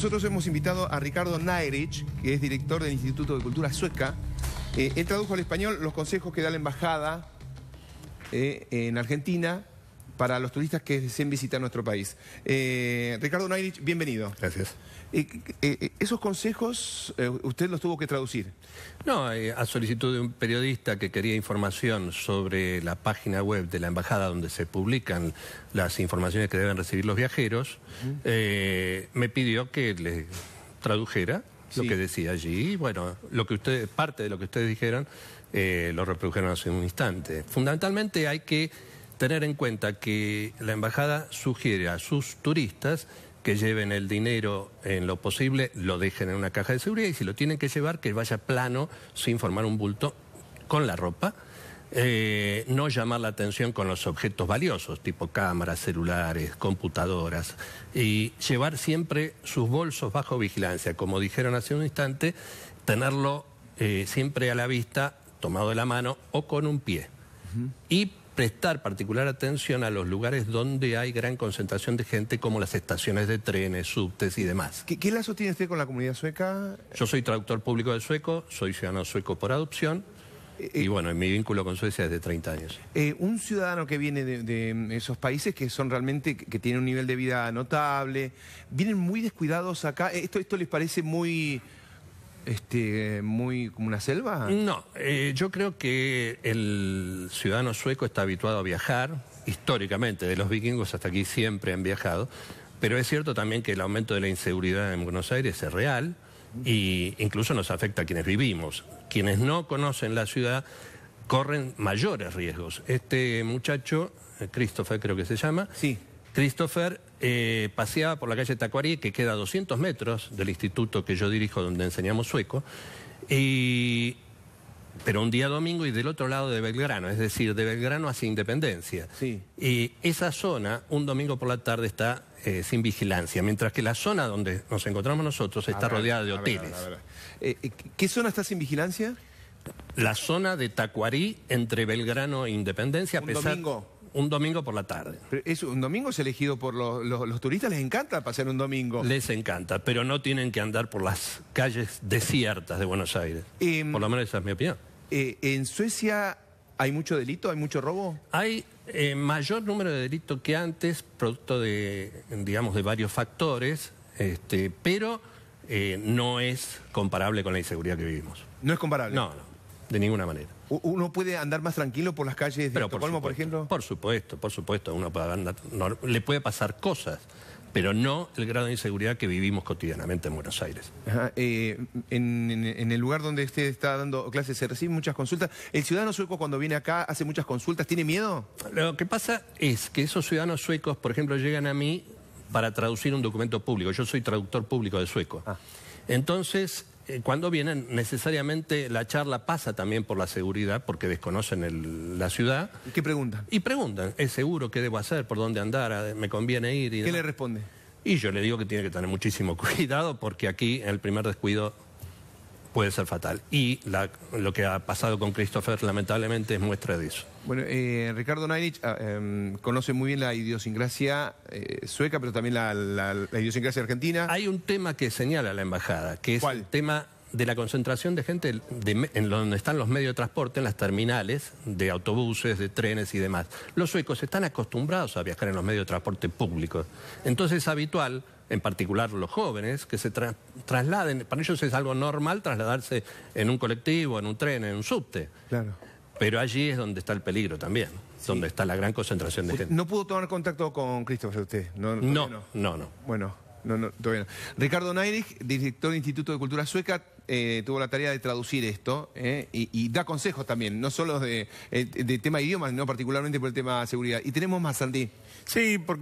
Nosotros hemos invitado a Ricardo Nairich, que es director del Instituto de Cultura Sueca. Eh, él tradujo al español los consejos que da la embajada eh, en Argentina para los turistas que deseen visitar nuestro país. Eh, Ricardo Nairich, bienvenido. Gracias. Eh, eh, ¿Esos consejos usted los tuvo que traducir? No, a solicitud de un periodista que quería información sobre la página web de la embajada donde se publican las informaciones que deben recibir los viajeros, me pidió que le tradujera lo que decía allí. Y bueno, lo que ustedes, parte de lo que ustedes dijeron lo reprodujeron hace un instante. Fundamentalmente hay que tener en cuenta que la embajada sugiere a sus turistas que lleven el dinero en lo posible, lo dejen en una caja de seguridad y si lo tienen que llevar, que vaya plano, sin formar un bulto, con la ropa. Eh, no llamar la atención con los objetos valiosos, tipo cámaras, celulares, computadoras, y llevar siempre sus bolsos bajo vigilancia, como dijeron hace un instante, tenerlo eh, siempre a la vista, tomado de la mano o con un pie prestar particular atención a los lugares donde hay gran concentración de gente, como las estaciones de trenes, subtes y demás. ¿Qué, qué lazo tiene usted con la comunidad sueca? Yo soy traductor público de sueco, soy ciudadano sueco por adopción. Eh, y eh, bueno, mi vínculo con Suecia es de 30 años. Eh, un ciudadano que viene de, esos países que son realmente, que tienen un nivel de vida notable, vienen muy descuidados acá. ¿Esto, esto les parece muy, este, muy como una selva? No, eh, yo creo que el ciudadano sueco está habituado a viajar, históricamente, de los vikingos hasta aquí siempre han viajado, pero es cierto también que el aumento de la inseguridad en Buenos Aires es real e incluso nos afecta a quienes vivimos. Quienes no conocen la ciudad corren mayores riesgos. Este muchacho, eh, Christopher creo que se llama, sí. Christopher eh, paseaba por la calle Tacuarí, que queda a 200 metros del instituto que yo dirijo donde enseñamos sueco, pero un día domingo y del otro lado de Belgrano, es decir, de Belgrano hacia Independencia. Y esa zona, un domingo por la tarde, está eh, sin vigilancia, mientras que la zona donde nos encontramos nosotros está rodeada de hoteles. Eh, ¿Qué zona está sin vigilancia? La zona de Tacuarí entre Belgrano e Independencia. ¿Un domingo? Un domingo por la tarde. es un domingo es elegido por los, turistas, les encanta pasar un domingo. Les encanta, pero no tienen que andar por las calles desiertas de Buenos Aires. Em, por lo menos esa es mi opinión. Eh, ¿En Suecia hay mucho delito, hay mucho robo? Hay eh, mayor número de delitos que antes, producto de, digamos, de varios factores, este, pero eh, no es comparable con la inseguridad que vivimos. No es comparable. No, no, de ninguna manera. ¿Uno puede andar más tranquilo por las calles de Estocolmo, por, ejemplo? Por supuesto, por supuesto. Uno puede andar, le puede pasar cosas, pero no el grado de inseguridad que vivimos cotidianamente en Buenos Aires. Eh, en, el lugar donde usted está dando clases, ¿se reciben muchas consultas? ¿El ciudadano sueco cuando viene acá hace muchas consultas? ¿Tiene miedo? Lo que pasa es que esos ciudadanos suecos, por ejemplo, llegan a mí para traducir un documento público. Yo soy traductor público de sueco. Ah. Entonces, eh, cuando vienen, necesariamente la charla pasa también por la seguridad, porque desconocen la ciudad. qué preguntan? Y preguntan, ¿es seguro? ¿Qué debo hacer? ¿Por dónde andar? Ah, ¿Me conviene ir? ¿Qué le responde? Y yo le digo que tiene que tener muchísimo cuidado, porque aquí, en el primer descuido, puede ser fatal. Y la, lo que ha pasado con Christopher, lamentablemente, es muestra de eso. Bueno, eh, Ricardo Nainich ah, em, conoce muy bien la idiosincrasia eh, sueca, pero también la, idiosincrasia argentina. Hay un tema que señala la embajada, que es el tema de la concentración de gente en donde están los medios de transporte, en las terminales de autobuses, de trenes y demás. Los suecos están acostumbrados a viajar en los medios de transporte públicos. Entonces es habitual, en particular los jóvenes, que se trasladen. Para ellos es algo normal trasladarse en un colectivo, en un tren, en un subte. Claro. Pero allí es donde está el peligro también, donde está la gran concentración de gente. ¿No pudo tomar contacto con Cristóbal usted? No, no, no. no, no. Bueno. No, no, todavía no. Ricardo Nairich, director del Instituto de Cultura Sueca, eh, tuvo la tarea de traducir esto eh, y, da consejos también, no solo eh, de, tema de idiomas, no particularmente por el tema de seguridad. Y tenemos más, Santi. Sí, porque...